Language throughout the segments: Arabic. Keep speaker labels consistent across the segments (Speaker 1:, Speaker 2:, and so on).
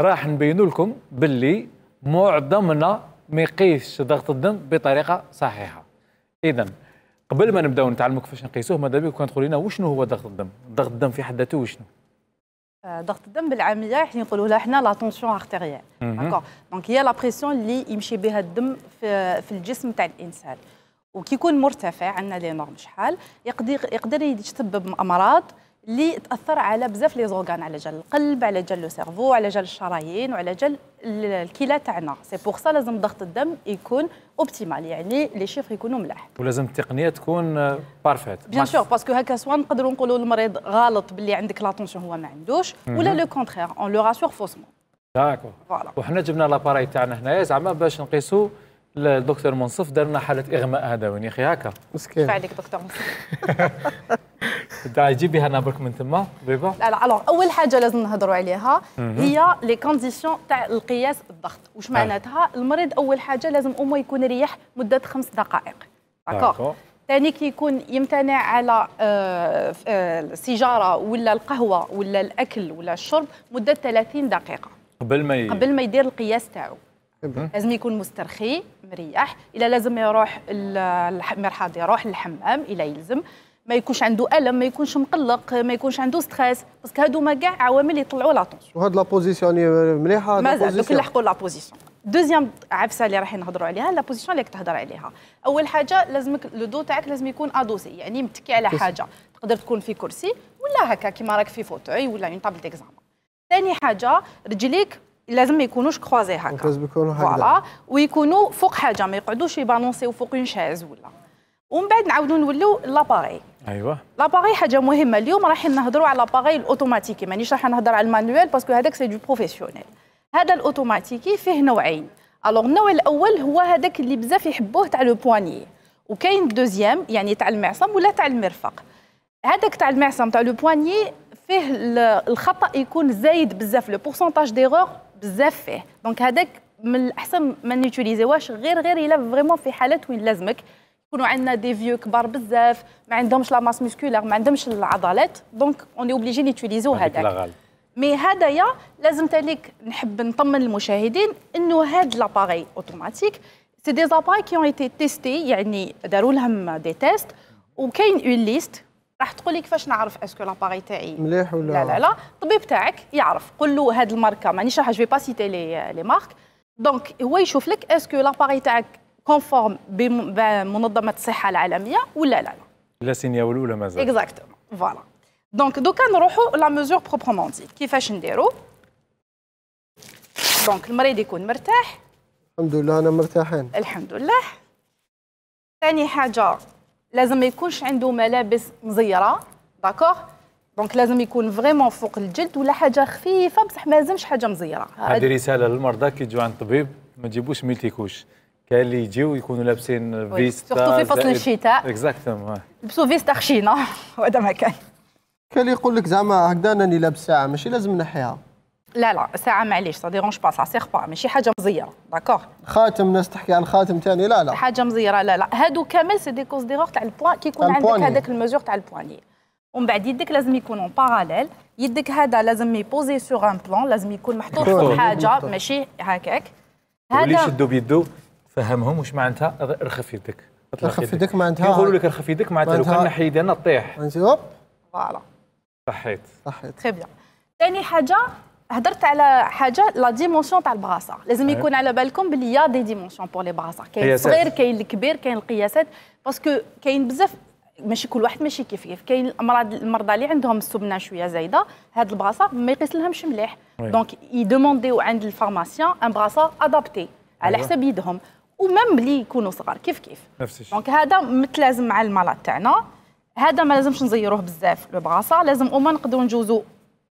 Speaker 1: راح نبين لكم باللي معظمنا ما يقيسش ضغط الدم بطريقه صحيحه اذا قبل ما نبداو نتعلموا كيفاش نقيسوه ماذا بك كان تقولي لنا وشنو هو ضغط الدم ضغط الدم في حد ذاته وشنو
Speaker 2: آه، ضغط الدم بالعاميه احنا نقولوا لها احنا لا طونسيون ارتيريال دونك هي لا بريسيون اللي يمشي بها الدم في, في الجسم تاع الانسان وكي يكون مرتفع عندنا لي نورم شحال يقدر يقدر يتسبب امراض اللي تاثر على بزاف لي زوغان على جال القلب على جال لو سيرفو على جال الشرايين وعلى جال الكلى تاعنا سي بوغ سا لازم ضغط الدم يكون اوبتيمال يعني لي شيفر يكونوا ملاح
Speaker 1: ولازم التقنيه تكون بارفيت بيان
Speaker 2: سور باسكو هكا سوا نقدروا نقولوا للمريض غلط باللي عندك لاتونسيون هو ما عندوش ولا لو كونترير اون لو راسور فوسمون
Speaker 1: داكور وحنا جبنا لاباري تاعنا هنايا زعما باش نقيسوا الدكتور منصف درنا حاله اغماء هذا وين يا اخي هكا مسكين
Speaker 2: دكتور منصف
Speaker 1: بدي جيبي هنا برك من تما بيبا
Speaker 2: لا لا الوغ اول حاجه لازم نهضروا عليها هي لي كونديسيون تاع القياس الضغط واش معناتها المريض اول حاجه لازم امه يكون ريح مده خمس دقائق داكوغ ثاني كيكون يمتنع على آه، آه، السيجاره ولا القهوه ولا الاكل ولا الشرب مده 30 دقيقه
Speaker 1: قبل ما ي... قبل
Speaker 2: ما يدير القياس تاعو لازم يكون مسترخي مريح الا لازم يروح المرحاض يروح للحمام الا يلزم ما يكونش عنده الم ما يكونش مقلق ما يكونش عنده ستريس باسكو ما كاع عوامل يطلعوا لا طونسيون
Speaker 1: وهاد لا بوزيسيون مليحه مازال دوك نلحقوا
Speaker 2: لا بوزيسيون دوزيام عبسه اللي راح نهضروا عليها لا بوزيسيون اللي كتهضر عليها اول حاجه لازمك لو دو تاعك لازم يكون ادوسي يعني متكي على حاجه تقدر تكون في كرسي ولا هكا كيما راك في فوتوي ولا اون طابل ديكزامبل ثاني حاجه رجليك لازم ما يكونوش كروزي هكا لازم يكونوا هكا فوالا ويكونوا فوق حاجه ما يقعدوش يبالونسيو فوق اون شاز ولا ومن بعد نعاودوا نولوا لاباري ايوا لاباري حاجه مهمه اليوم راح نهضروا على لاباري الاوتوماتيكي مانيش راح نهضر على المانيوال باسكو هذاك سي دو بروفيسيونيل هذا الاوتوماتيكي فيه نوعين الوغ النوع الاول هو هذاك اللي بزاف يحبوه تاع لو بواني وكاين دوزيام يعني تاع المعصم ولا تاع المرفق هذاك تاع المعصم تاع لو بواني فيه الخطا يكون زايد بزاف لو بورسونتاج ديغور بزاف فيه دونك هذاك من الاحسن ما نوتيليزيوهاش غير غير الا فريمون في حالات وين لازمك يكونوا عندنا دي فيو كبار بزاف ما عندهمش لا ماس ميسكولار ما عندهمش العضلات دونك اوني اوبليجي نيتيليزيو هذاك مي هذايا لازم تاليك نحب نطمن المشاهدين انه هاد لاباري اوتوماتيك سي دي زاباري كي اون ايتي تيستي يعني داروا لهم دي تيست وكاين اون ليست راح تقول لي كيفاش نعرف اسكو لاباري تاعي مليح ولا لا لا لا الطبيب تاعك يعرف قول له هاد الماركه مانيش راح جو با سيتي لي لي مارك دونك هو يشوف لك اسكو لاباري تاعك كونفورم بمنظمه الصحه العالميه ولا لا
Speaker 1: لا سينيا ولا مازال
Speaker 2: اكزاكتومون فوالا دونك دوكا نروحوا لا ميزور بروبرمون دي كيفاش نديرو دونك المريض يكون مرتاح
Speaker 1: الحمد لله انا مرتاحين
Speaker 2: الحمد لله ثاني حاجه لازم ما يكونش عنده ملابس مزيره داكوغ دونك لازم يكون فريمون فوق الجلد ولا حاجه خفيفه بصح ما لازمش حاجه مزيره هذه
Speaker 1: رساله للمرضى كي يجوا عند الطبيب ما تجيبوش ميلتيكوش كاين اللي يجيو يكونوا لابسين فيستا سورتو في فصل الشتاء اكزاكتومون
Speaker 2: لبسوا فيستا خشينه وهذا ما كان
Speaker 1: كاين اللي يقول لك زعما هكذا راني لابس ساعه ماشي لازم نحيها
Speaker 2: لا لا ساعه معليش سا ديرونج با سا سيغ با ماشي حاجه مزيره داكوغ خاتم ناس تحكي عن خاتم ثاني لا لا حاجه مزيره لا لا هادو كامل سي دي كوز ديغور تاع البوان كيكون عندك هذاك المزور تاع البواني ومن بعد يدك لازم يكون اون باراليل يدك هذا لازم يبوزي سوغ ان بلون لازم يكون محطوط في حاجه ماشي هكاك هذا اللي يشدوا
Speaker 1: بيدو فهمهم واش معناتها ارخف يدك ارخف يدك معناتها يقولوا لك ارخف يدك معناتها لو كان حيدنا طيح
Speaker 2: فوالا صحيت صحيت تري بيان ثاني حاجه هضرت على حاجه لا ديمونسيون تاع البراسا لازم أيوة. يكون على بالكم بلي يا دي ديمونسيون بور لي براسا كاين الصغير كاين الكبير كاين القياسات باسكو كاين بزاف ماشي كل واحد ماشي كيف كيف كاين الامراض المرضى اللي عندهم السمنه شويه زايده هاد البراسا ما يقيس لهمش مليح دونك يدومونديو أيوة. عند الفارماسيان ان براسا ادابتي على أيوة. حسب يدهم ومام ملي يكونوا صغار كيف كيف نفس الشيء دونك هذا متلازم مع المالات تاعنا هذا ما لازمش نزيروه بزاف لو بغاصا لازم اوما نقدروا نجوزوا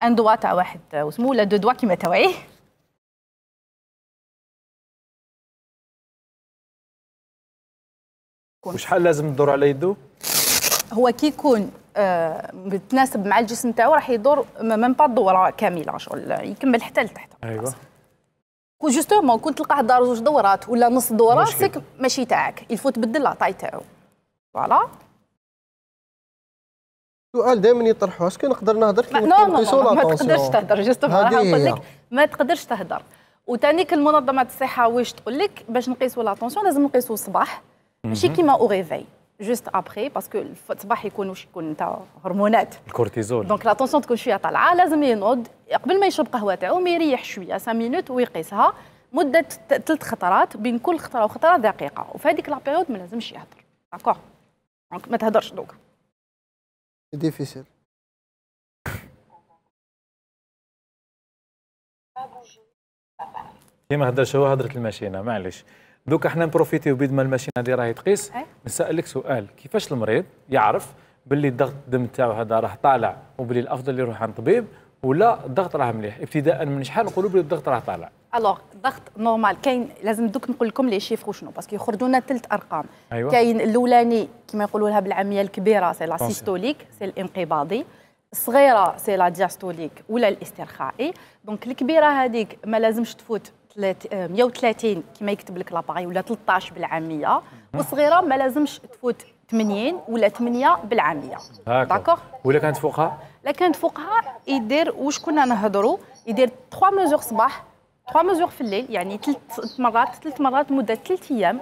Speaker 2: ان دوا تاع واحد وسمو ولا دو دوا كيما تاوعيه
Speaker 1: وشحال لازم تدور على يدو
Speaker 2: هو كي يكون آه متناسب مع الجسم تاعو راح يدور ميم با دوره كامله شغل يكمل حتى لتحت ايوه جوستومون كنت تلقاه دار زوج دورات ولا نص دوره سك ماشي تاعك الفو تبدل لاطاي تاعو فوالا سؤال
Speaker 1: دائما يطرحوه اسكو نقدر نهضر كي نقيسو ما تقدرش تهضر
Speaker 2: جوستومون جوست نقول لك ما تقدرش تهضر وتانيك المنظمه الصحه واش تقول لك باش نقيسوا لاتونسيون لازم نقيسوا الصباح ماشي كيما او ريفي جوست ابخي باسكو الصباح يكون واش يكون نتا هرمونات
Speaker 1: الكورتيزول دونك
Speaker 2: لا تكون شويه طالعه لازم ينوض قبل ما يشرب قهوه تاعو ما يريح شويه 5 مينوت ويقيسها مده ثلاث خطرات بين كل خطره وخطره دقيقه وفي هذيك لابيريود ما لازمش يهضر داكوغ دونك ما تهدرش دوكا
Speaker 1: ديفيسيل كيما هدرش هو هضره الماشينه معليش دوكا حنا نبروفيتيو بيد ما الماشين هذه راهي تقيس إيه. نسالك سؤال كيفاش المريض يعرف باللي الضغط الدم تاعو هذا راه طالع وباللي الافضل يروح عند طبيب ولا الضغط راه مليح ابتداء من شحال نقولوا بلي الضغط راه طالع
Speaker 2: الوغ الضغط نورمال كاين لازم دوك نقول لكم لي شيفر شنو باسكو يخرجوا لنا ثلاث ارقام أيوة. كاين الاولاني كما يقولوا لها بالعاميه الكبيره سي لا سيستوليك سي الانقباضي الصغيره سي لا دياستوليك ولا الاسترخائي دونك الكبيره هذيك ما لازمش تفوت 130 آه، كما يكتب لك لاباغي ولا 13 بالعاميه وصغيره ما لازمش تفوت 80 ولا 8 بالعاميه داكوغ
Speaker 1: ولا كانت فوقها
Speaker 2: لا كانت فوقها يدير واش كنا نهضروا يدير 3 مزور صباح 3 مزور في الليل يعني ثلاث مرات ثلاث مرات مده ثلاث ايام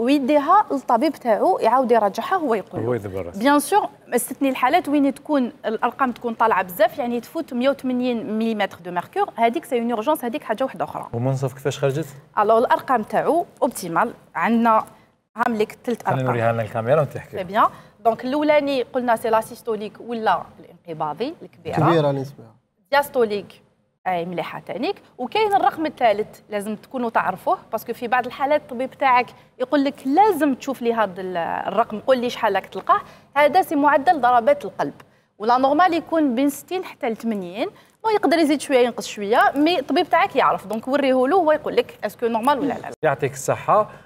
Speaker 2: ويديها للطبيب تاعو يعاود يرجعها هو يقول
Speaker 1: هو يدبر بيان
Speaker 2: سور استثني الحالات وين تكون الارقام تكون طالعه بزاف يعني تفوت 180 ملم دو ميركور هذيك سي اون اورجونس هذيك حاجه واحده اخرى
Speaker 1: ومنصف كيفاش خرجت؟
Speaker 2: الو الارقام تاعو اوبتيمال عندنا عاملك ثلاث ارقام نوريها
Speaker 1: لنا الكاميرا وتحكي تري
Speaker 2: بيان دونك الاولاني قلنا سي لاسيستوليك ولا الانقباضي الكبيره كبيره نسبه دياستوليك اي مليحه تانيك وكاين الرقم الثالث لازم تكونوا تعرفوه باسكو في بعض الحالات الطبيب تاعك يقول لك لازم تشوف لي هذا الرقم قول لي شحال راك تلقاه هذا سي معدل ضربات القلب ولا نورمال يكون بين 60 حتى ل 80 بون يقدر يزيد شويه ينقص شويه مي الطبيب تاعك يعرف دونك وريه له هو يقول لك اسكو نورمال ولا لا
Speaker 1: يعطيك الصحه